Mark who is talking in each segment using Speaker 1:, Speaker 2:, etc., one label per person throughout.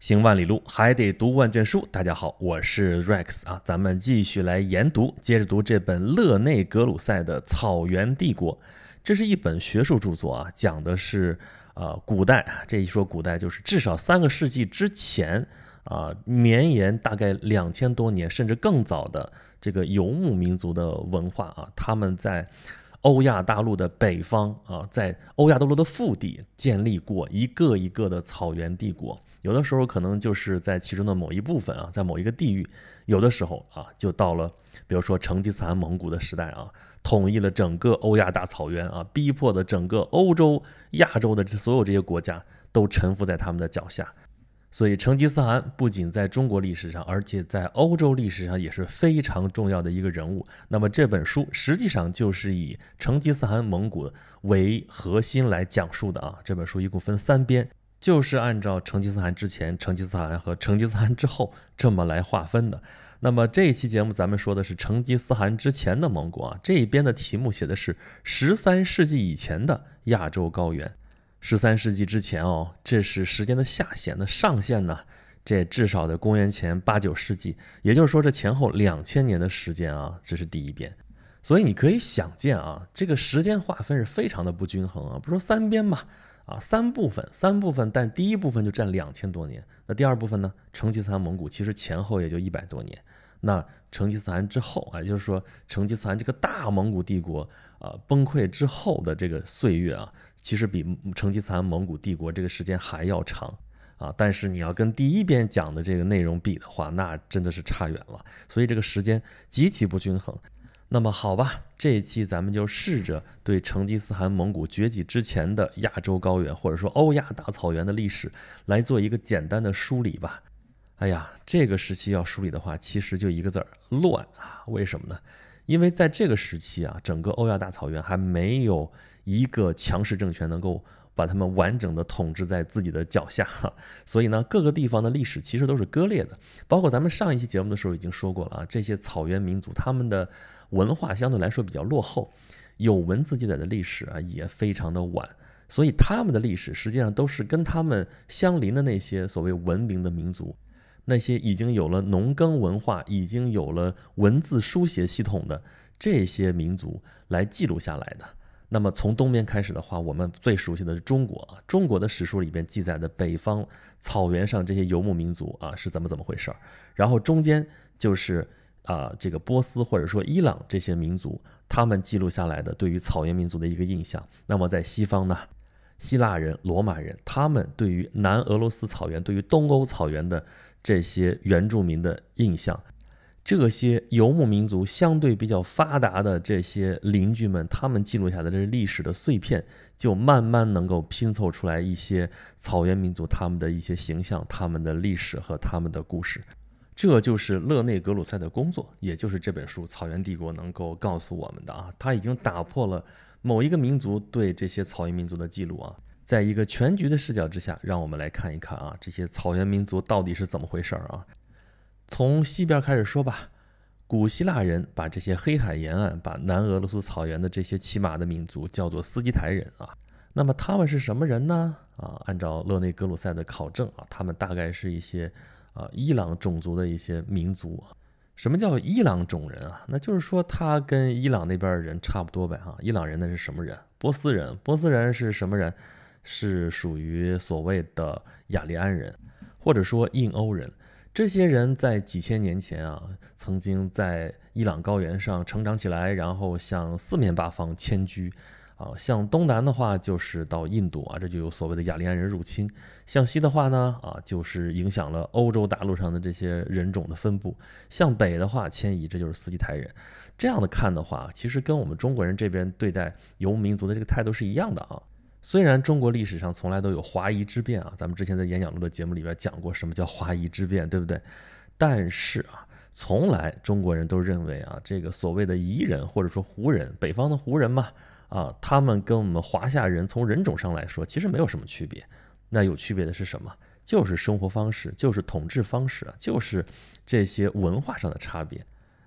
Speaker 1: 行万里路，还得读万卷书。大家好，我是 Rex 啊，咱们继续来研读，接着读这本勒内格鲁塞的《草原帝国》。这是一本学术著作啊，讲的是啊古代。这一说古代，就是至少三个世纪之前啊，绵延大概两千多年，甚至更早的这个游牧民族的文化啊，他们在欧亚大陆的北方啊，在欧亚大陆的腹地建立过一个一个的草原帝国。有的时候可能就是在其中的某一部分啊，在某一个地域，有的时候啊就到了，比如说成吉思汗蒙古的时代啊，统一了整个欧亚大草原啊，逼迫的整个欧洲、亚洲的这所有这些国家都臣服在他们的脚下。所以，成吉思汗不仅在中国历史上，而且在欧洲历史上也是非常重要的一个人物。那么，这本书实际上就是以成吉思汗蒙古为核心来讲述的啊。这本书一共分三编。就是按照成吉思汗之前、成吉思汗和成吉思汗之后这么来划分的。那么这一期节目咱们说的是成吉思汗之前的蒙古啊，这一边的题目写的是十三世纪以前的亚洲高原。十三世纪之前哦，这是时间的下限，那上限呢？这至少在公元前八九世纪，也就是说这前后两千年的时间啊，这是第一边。所以你可以想见啊，这个时间划分是非常的不均衡啊，不说三边吧。啊，三部分，三部分，但第一部分就占两千多年，那第二部分呢？成吉思汗蒙古其实前后也就一百多年，那成吉思汗之后啊，就是说成吉思汗这个大蒙古帝国啊崩溃之后的这个岁月啊，其实比成吉思汗蒙古帝国这个时间还要长啊，但是你要跟第一遍讲的这个内容比的话，那真的是差远了，所以这个时间极其不均衡。那么好吧。这一期咱们就试着对成吉思汗蒙古崛起之前的亚洲高原，或者说欧亚大草原的历史，来做一个简单的梳理吧。哎呀，这个时期要梳理的话，其实就一个字儿乱啊！为什么呢？因为在这个时期啊，整个欧亚大草原还没有一个强势政权能够把他们完整的统治在自己的脚下，所以呢，各个地方的历史其实都是割裂的。包括咱们上一期节目的时候已经说过了啊，这些草原民族他们的。文化相对来说比较落后，有文字记载的历史啊也非常的晚，所以他们的历史实际上都是跟他们相邻的那些所谓文明的民族，那些已经有了农耕文化、已经有了文字书写系统的这些民族来记录下来的。那么从东边开始的话，我们最熟悉的是中国啊，中国的史书里边记载的北方草原上这些游牧民族啊是怎么怎么回事儿？然后中间就是。啊，这个波斯或者说伊朗这些民族，他们记录下来的对于草原民族的一个印象。那么在西方呢，希腊人、罗马人，他们对于南俄罗斯草原、对于东欧草原的这些原住民的印象，这些游牧民族相对比较发达的这些邻居们，他们记录下来的这些历史的碎片，就慢慢能够拼凑出来一些草原民族他们的一些形象、他们的历史和他们的故事。这就是勒内格鲁塞的工作，也就是这本书《草原帝国》能够告诉我们的啊，他已经打破了某一个民族对这些草原民族的记录啊，在一个全局的视角之下，让我们来看一看啊，这些草原民族到底是怎么回事儿啊？从西边开始说吧，古希腊人把这些黑海沿岸、把南俄罗斯草原的这些骑马的民族叫做斯基台人啊，那么他们是什么人呢？啊，按照勒内格鲁塞的考证啊，他们大概是一些。啊，伊朗种族的一些民族啊，什么叫伊朗种人啊？那就是说他跟伊朗那边的人差不多呗哈。伊朗人那是什么人？波斯人，波斯人是什么人？是属于所谓的雅利安人，或者说印欧人。这些人在几千年前啊，曾经在伊朗高原上成长起来，然后向四面八方迁居。啊，向东南的话就是到印度啊，这就有所谓的雅利安人入侵；向西的话呢，啊就是影响了欧洲大陆上的这些人种的分布；向北的话迁移，这就是斯基台人。这样的看的话，其实跟我们中国人这边对待游牧民族的这个态度是一样的啊。虽然中国历史上从来都有华夷之辨啊，咱们之前在演讲录的节目里边讲过什么叫华夷之辨，对不对？但是啊，从来中国人都认为啊，这个所谓的夷人或者说胡人，北方的胡人嘛。啊，他们跟我们华夏人从人种上来说其实没有什么区别，那有区别的是什么？就是生活方式，就是统治方式，就是这些文化上的差别。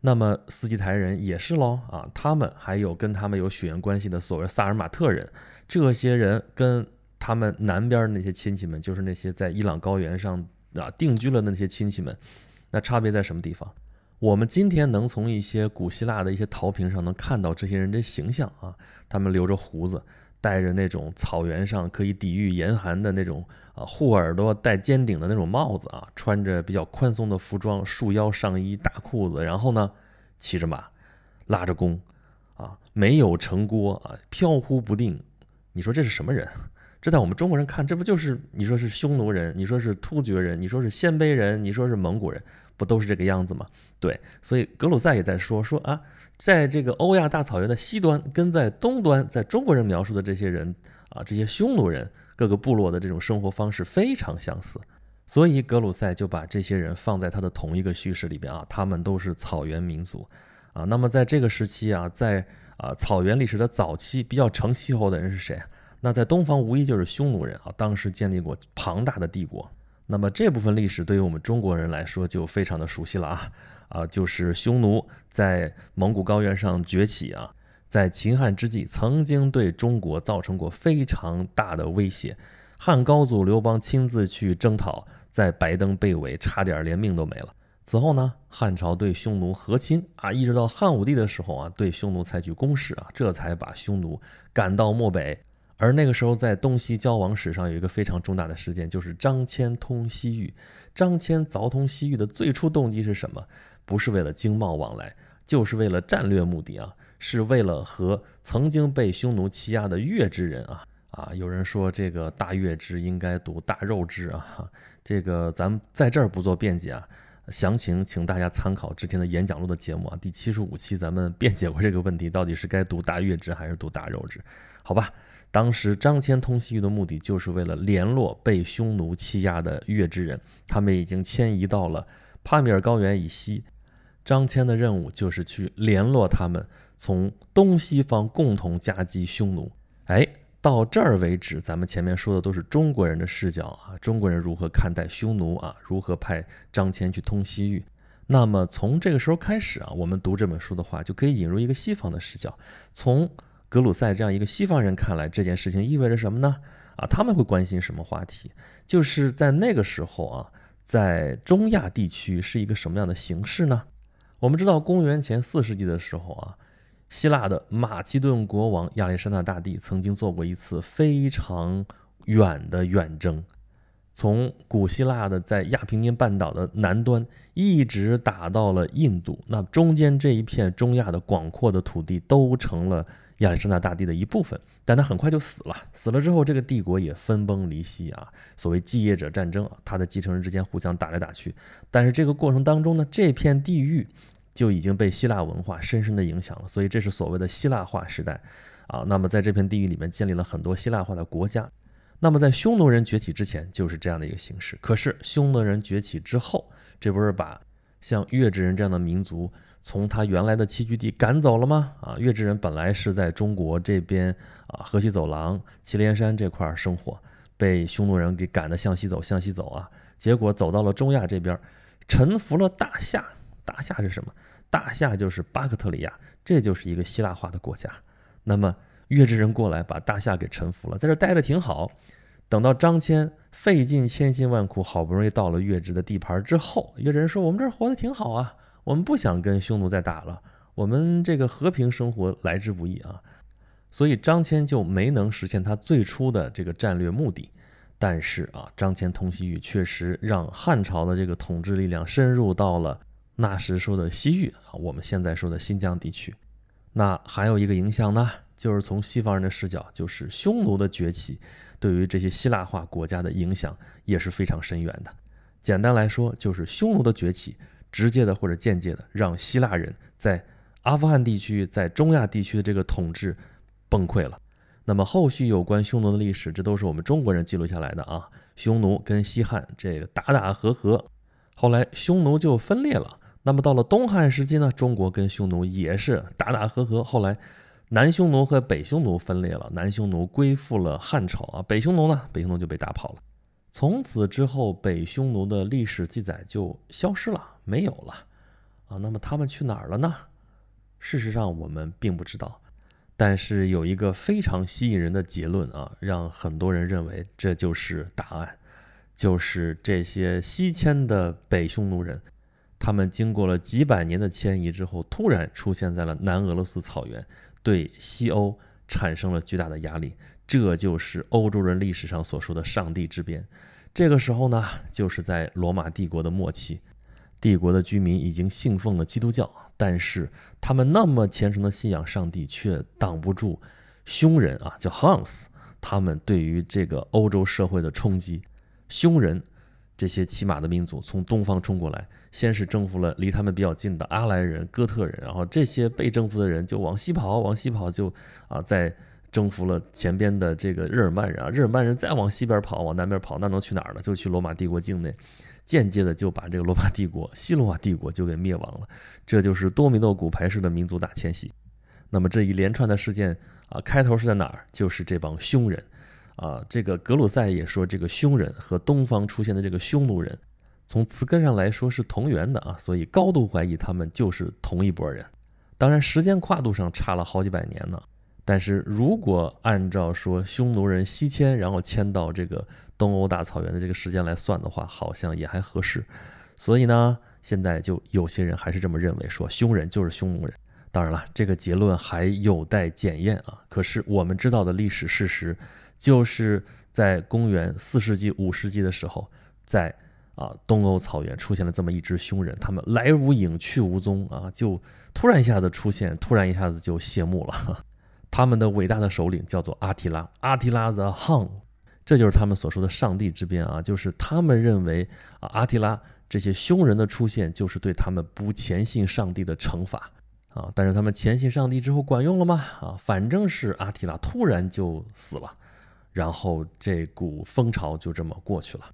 Speaker 1: 那么斯基台人也是喽啊，他们还有跟他们有血缘关系的所谓萨尔马特人，这些人跟他们南边那些亲戚们，就是那些在伊朗高原上啊定居了那些亲戚们，那差别在什么地方？我们今天能从一些古希腊的一些陶瓶上能看到这些人的形象啊，他们留着胡子，戴着那种草原上可以抵御严寒的那种啊护耳朵、戴尖顶的那种帽子啊，穿着比较宽松的服装，束腰上衣、大裤子，然后呢，骑着马，拉着弓，啊，没有城郭啊，飘忽不定，你说这是什么人？这在我们中国人看，这不就是你说是匈奴人，你说是突厥人，你说是鲜卑人，你说是蒙古人，不都是这个样子吗？对，所以格鲁塞也在说说啊，在这个欧亚大草原的西端跟在东端，在中国人描述的这些人啊，这些匈奴人各个部落的这种生活方式非常相似，所以格鲁塞就把这些人放在他的同一个叙事里边啊，他们都是草原民族啊。那么在这个时期啊，在啊草原历史的早期比较成气候的人是谁？那在东方，无疑就是匈奴人啊。当时建立过庞大的帝国，那么这部分历史对于我们中国人来说就非常的熟悉了啊啊，就是匈奴在蒙古高原上崛起啊，在秦汉之际曾经对中国造成过非常大的威胁。汉高祖刘邦亲自去征讨，在白登被围，差点连命都没了。此后呢，汉朝对匈奴和亲啊，一直到汉武帝的时候啊，对匈奴采取攻势啊，这才把匈奴赶到漠北。而那个时候，在东西交往史上有一个非常重大的事件，就是张骞通西域。张骞凿通西域的最初动机是什么？不是为了经贸往来，就是为了战略目的啊，是为了和曾经被匈奴欺压的越之人啊啊！有人说这个“大越之应该读“大肉之啊，这个咱们在这儿不做辩解啊。详情请大家参考之前的演讲录的节目啊，第七十五期咱们辩解过这个问题，到底是该读“大月支”还是读“大肉支”？好吧。当时张骞通西域的目的，就是为了联络被匈奴欺压的越之人，他们已经迁移到了帕米尔高原以西。张骞的任务就是去联络他们，从东西方共同夹击匈奴。哎，到这儿为止，咱们前面说的都是中国人的视角啊，中国人如何看待匈奴啊，如何派张骞去通西域。那么从这个时候开始啊，我们读这本书的话，就可以引入一个西方的视角，从。格鲁塞这样一个西方人看来，这件事情意味着什么呢？啊，他们会关心什么话题？就是在那个时候啊，在中亚地区是一个什么样的形势呢？我们知道，公元前四世纪的时候啊，希腊的马其顿国王亚历山大大帝曾经做过一次非常远的远征，从古希腊的在亚平宁半岛的南端，一直打到了印度。那中间这一片中亚的广阔的土地都成了。亚历山大大帝的一部分，但他很快就死了。死了之后，这个帝国也分崩离析啊。所谓继业者战争啊，他的继承人之间互相打来打去。但是这个过程当中呢，这片地域就已经被希腊文化深深的影响了。所以这是所谓的希腊化时代啊。那么在这片地域里面建立了很多希腊化的国家。那么在匈奴人崛起之前，就是这样的一个形式。可是匈奴人崛起之后，这不是把像越之人这样的民族？从他原来的栖居地赶走了吗？啊，月之人本来是在中国这边啊，河西走廊、祁连山这块儿生活，被匈奴人给赶得向西走，向西走啊，结果走到了中亚这边，臣服了大夏。大夏是什么？大夏就是巴克特里亚，这就是一个希腊化的国家。那么月之人过来把大夏给臣服了，在这待的挺好。等到张骞费尽千辛万苦，好不容易到了月之的地盘之后，月之人说：“我们这儿活得挺好啊。”我们不想跟匈奴再打了，我们这个和平生活来之不易啊，所以张骞就没能实现他最初的这个战略目的。但是啊，张骞通西域确实让汉朝的这个统治力量深入到了那时说的西域啊，我们现在说的新疆地区。那还有一个影响呢，就是从西方人的视角，就是匈奴的崛起对于这些希腊化国家的影响也是非常深远的。简单来说，就是匈奴的崛起。直接的或者间接的，让希腊人在阿富汗地区、在中亚地区的这个统治崩溃了。那么后续有关匈奴的历史，这都是我们中国人记录下来的啊。匈奴跟西汉这个打打和和，后来匈奴就分裂了。那么到了东汉时期呢，中国跟匈奴也是打打和和，后来南匈奴和北匈奴分裂了，南匈奴归附了汉朝啊，北匈奴呢，北匈奴就被打跑了。从此之后，北匈奴的历史记载就消失了。没有了啊，那么他们去哪儿了呢？事实上，我们并不知道。但是有一个非常吸引人的结论啊，让很多人认为这就是答案，就是这些西迁的北匈奴人，他们经过了几百年的迁移之后，突然出现在了南俄罗斯草原，对西欧产生了巨大的压力。这就是欧洲人历史上所说的“上帝之鞭”。这个时候呢，就是在罗马帝国的末期。帝国的居民已经信奉了基督教，但是他们那么虔诚的信仰上帝，却挡不住匈人啊，叫 Huns，他们对于这个欧洲社会的冲击。匈人这些骑马的民族从东方冲过来，先是征服了离他们比较近的阿莱人、哥特人，然后这些被征服的人就往西跑，往西跑，就啊，再征服了前边的这个日耳曼人啊，日耳曼人再往西边跑，往南边跑，那能去哪儿呢？就去罗马帝国境内。间接的就把这个罗马帝国、西罗马帝国就给灭亡了，这就是多米诺骨牌式的民族大迁徙。那么这一连串的事件啊，开头是在哪儿？就是这帮匈人啊。这个格鲁塞也说，这个匈人和东方出现的这个匈奴人，从词根上来说是同源的啊，所以高度怀疑他们就是同一波人。当然，时间跨度上差了好几百年呢。但是如果按照说匈奴人西迁，然后迁到这个东欧大草原的这个时间来算的话，好像也还合适。所以呢，现在就有些人还是这么认为，说匈奴人就是匈奴人。当然了，这个结论还有待检验啊。可是我们知道的历史事实，就是在公元四世纪、五世纪的时候，在啊东欧草原出现了这么一支匈奴人，他们来无影去无踪啊，就突然一下子出现，突然一下子就谢幕了。他们的伟大的首领叫做阿提拉阿提拉 the Hun，这就是他们所说的“上帝之鞭”啊，就是他们认为阿提拉这些凶人的出现就是对他们不虔信上帝的惩罚啊。但是他们虔信上帝之后管用了吗？啊，反正是阿提拉突然就死了，然后这股风潮就这么过去了，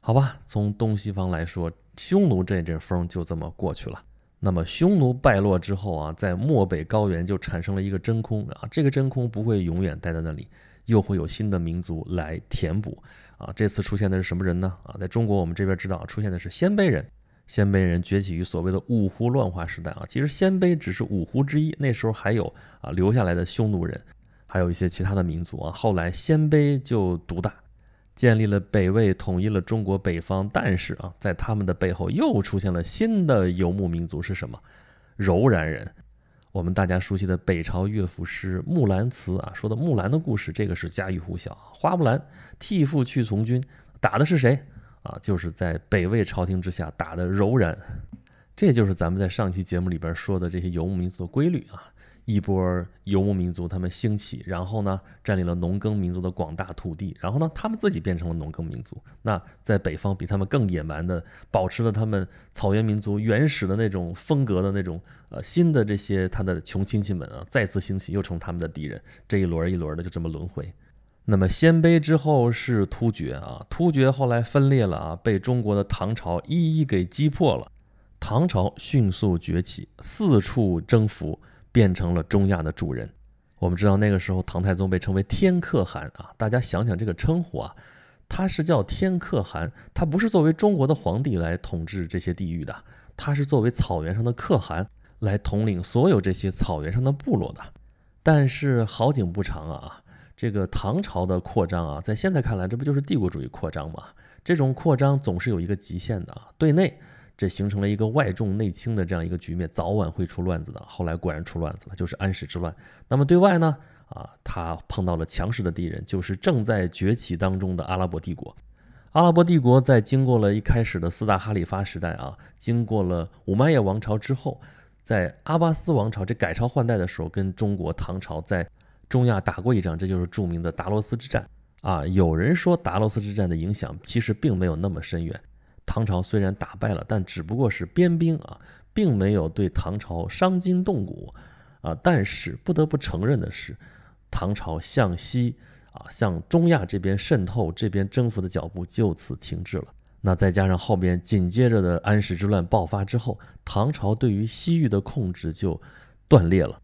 Speaker 1: 好吧？从东西方来说，匈奴这阵风就这么过去了。那么匈奴败落之后啊，在漠北高原就产生了一个真空啊，这个真空不会永远待在那里，又会有新的民族来填补啊。这次出现的是什么人呢？啊，在中国我们这边知道，出现的是鲜卑人。鲜卑人崛起于所谓的五胡乱华时代啊，其实鲜卑只是五胡之一，那时候还有啊留下来的匈奴人，还有一些其他的民族啊。后来鲜卑就独大。建立了北魏，统一了中国北方，但是啊，在他们的背后又出现了新的游牧民族是什么？柔然人。我们大家熟悉的北朝乐府诗《木兰辞》啊，说的木兰的故事，这个是家喻户晓。花木兰替父去从军，打的是谁啊？就是在北魏朝廷之下打的柔然。这就是咱们在上期节目里边说的这些游牧民族的规律啊。一波游牧民族他们兴起，然后呢占领了农耕民族的广大土地，然后呢他们自己变成了农耕民族。那在北方比他们更野蛮的，保持了他们草原民族原始的那种风格的那种呃新的这些他的穷亲戚们啊，再次兴起，又成他们的敌人。这一轮一轮的就这么轮回。那么鲜卑之后是突厥啊，突厥后来分裂了啊，被中国的唐朝一一给击破了。唐朝迅速崛起，四处征服。变成了中亚的主人。我们知道那个时候，唐太宗被称为天可汗啊。大家想想这个称呼啊，他是叫天可汗，他不是作为中国的皇帝来统治这些地域的，他是作为草原上的可汗来统领所有这些草原上的部落的。但是好景不长啊，这个唐朝的扩张啊，在现在看来，这不就是帝国主义扩张吗？这种扩张总是有一个极限的啊，对内。这形成了一个外重内轻的这样一个局面，早晚会出乱子的。后来果然出乱子了，就是安史之乱。那么对外呢？啊，他碰到了强势的敌人，就是正在崛起当中的阿拉伯帝国。阿拉伯帝国在经过了一开始的四大哈里发时代啊，经过了五麦叶王朝之后，在阿巴斯王朝这改朝换代的时候，跟中国唐朝在中亚打过一仗，这就是著名的达罗斯之战。啊，有人说达罗斯之战的影响其实并没有那么深远。唐朝虽然打败了，但只不过是边兵啊，并没有对唐朝伤筋动骨啊。但是不得不承认的是，唐朝向西啊，向中亚这边渗透、这边征服的脚步就此停滞了。那再加上后边紧接着的安史之乱爆发之后，唐朝对于西域的控制就断裂了。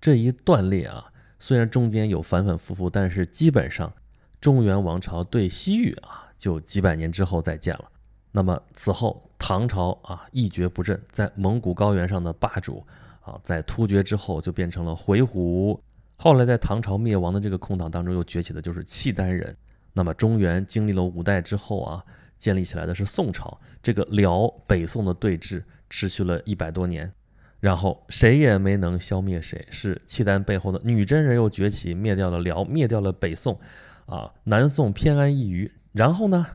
Speaker 1: 这一断裂啊，虽然中间有反反复复，但是基本上中原王朝对西域啊，就几百年之后再见了。那么此后，唐朝啊一蹶不振，在蒙古高原上的霸主啊，在突厥之后就变成了回鹘。后来在唐朝灭亡的这个空档当中，又崛起的就是契丹人。那么中原经历了五代之后啊，建立起来的是宋朝。这个辽北宋的对峙持续了一百多年，然后谁也没能消灭谁，是契丹背后的女真人又崛起，灭掉了辽，灭掉了北宋，啊，南宋偏安一隅。然后呢？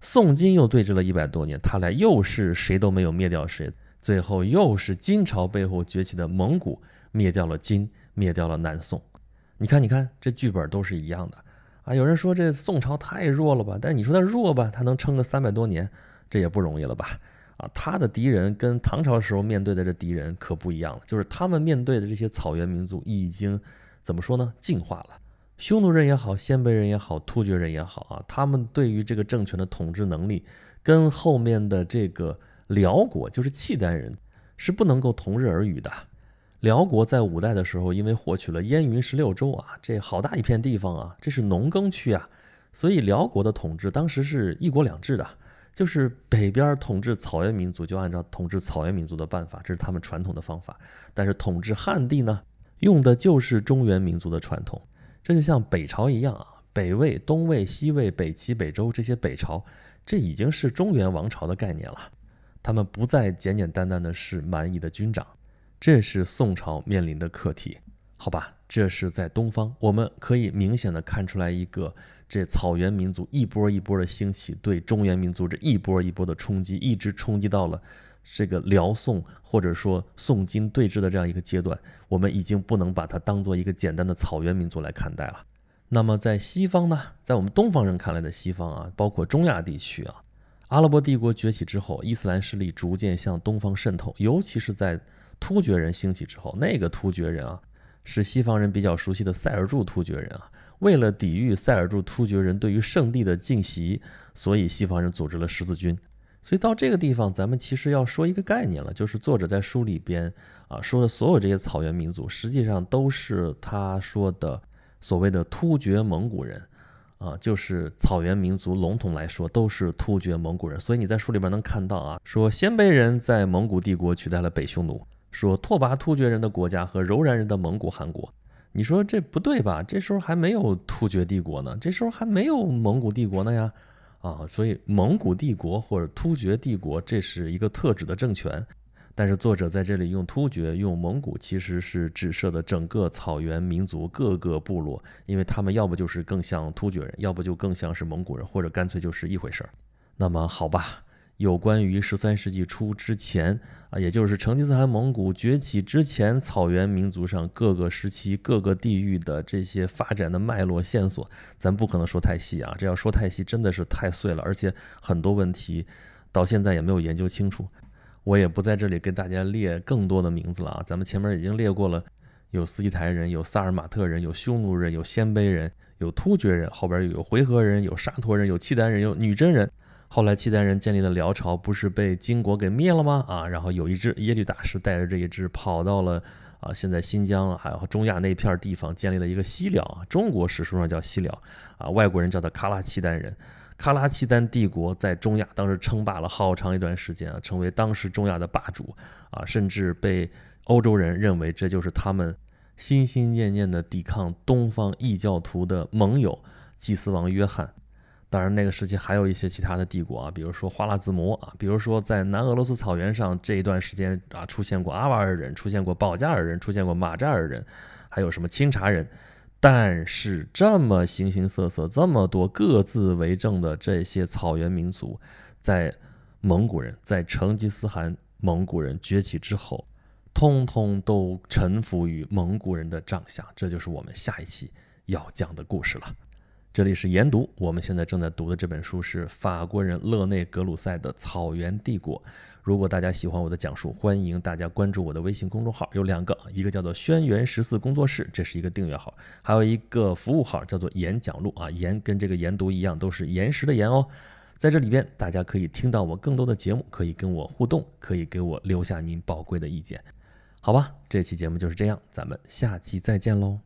Speaker 1: 宋金又对峙了一百多年，他俩又是谁都没有灭掉谁，最后又是金朝背后崛起的蒙古灭掉了金，灭掉了南宋。你看，你看，这剧本都是一样的啊！有人说这宋朝太弱了吧？但你说它弱吧，它能撑个三百多年，这也不容易了吧？啊，他的敌人跟唐朝时候面对的这敌人可不一样了，就是他们面对的这些草原民族已经怎么说呢？进化了。匈奴人也好，鲜卑人也好，突厥人也好啊，他们对于这个政权的统治能力，跟后面的这个辽国，就是契丹人，是不能够同日而语的。辽国在五代的时候，因为获取了燕云十六州啊，这好大一片地方啊，这是农耕区啊，所以辽国的统治当时是一国两制的，就是北边统治草原民族就按照统治草原民族的办法，这是他们传统的方法，但是统治汉地呢，用的就是中原民族的传统。这就像北朝一样啊，北魏、东魏、西魏、北齐、北周这些北朝，这已经是中原王朝的概念了。他们不再简简单单的是蛮夷的军长，这是宋朝面临的课题，好吧？这是在东方，我们可以明显的看出来一个，这草原民族一波一波的兴起，对中原民族这一波一波的冲击，一直冲击到了。这个辽宋或者说宋金对峙的这样一个阶段，我们已经不能把它当做一个简单的草原民族来看待了。那么在西方呢，在我们东方人看来的西方啊，包括中亚地区啊，阿拉伯帝国崛起之后，伊斯兰势力逐渐向东方渗透，尤其是在突厥人兴起之后，那个突厥人啊，是西方人比较熟悉的塞尔柱突厥人啊，为了抵御塞尔柱突厥人对于圣地的进袭，所以西方人组织了十字军。所以到这个地方，咱们其实要说一个概念了，就是作者在书里边啊说的所有这些草原民族，实际上都是他说的所谓的突厥蒙古人，啊，就是草原民族笼统来说都是突厥蒙古人。所以你在书里边能看到啊，说鲜卑人在蒙古帝国取代了北匈奴，说拓跋突厥人的国家和柔然人的蒙古汗国，你说这不对吧？这时候还没有突厥帝国呢，这时候还没有蒙古帝国呢呀。啊，所以蒙古帝国或者突厥帝国，这是一个特指的政权，但是作者在这里用突厥、用蒙古，其实是指涉的整个草原民族各个部落，因为他们要不就是更像突厥人，要不就更像是蒙古人，或者干脆就是一回事儿。那么好吧。有关于十三世纪初之前啊，也就是成吉思汗蒙古崛起之前，草原民族上各个时期、各个地域的这些发展的脉络线索，咱不可能说太细啊。这要说太细，真的是太碎了，而且很多问题到现在也没有研究清楚。我也不在这里跟大家列更多的名字了啊。咱们前面已经列过了，有斯基台人，有萨尔马特人，有匈奴人，有鲜卑人，有突厥人，后边又有回纥人，有沙陀人，有契丹人，有女真人。后来，契丹人建立的辽朝不是被金国给灭了吗？啊，然后有一支耶律大石带着这一支跑到了啊，现在新疆还有中亚那片地方，建立了一个西辽。中国史书上叫西辽，啊，外国人叫他喀拉契丹人。喀拉契丹帝国在中亚当时称霸了好长一段时间啊，成为当时中亚的霸主啊，甚至被欧洲人认为这就是他们心心念念的抵抗东方异教徒的盟友——祭司王约翰。当然，那个时期还有一些其他的帝国啊，比如说花剌子模啊，比如说在南俄罗斯草原上这一段时间啊，出现过阿瓦尔人，出现过保加尔人，出现过马扎尔人，还有什么清查人。但是，这么形形色色、这么多各自为政的这些草原民族，在蒙古人在成吉思汗蒙古人崛起之后，通通都臣服于蒙古人的帐下。这就是我们下一期要讲的故事了。这里是研读，我们现在正在读的这本书是法国人勒内格鲁塞的《草原帝国》。如果大家喜欢我的讲述，欢迎大家关注我的微信公众号，有两个，一个叫做“轩辕十四工作室”，这是一个订阅号；还有一个服务号叫做“演讲录”啊，研跟这个研读一样，都是岩石的岩哦。在这里边，大家可以听到我更多的节目，可以跟我互动，可以给我留下您宝贵的意见。好吧，这期节目就是这样，咱们下期再见喽。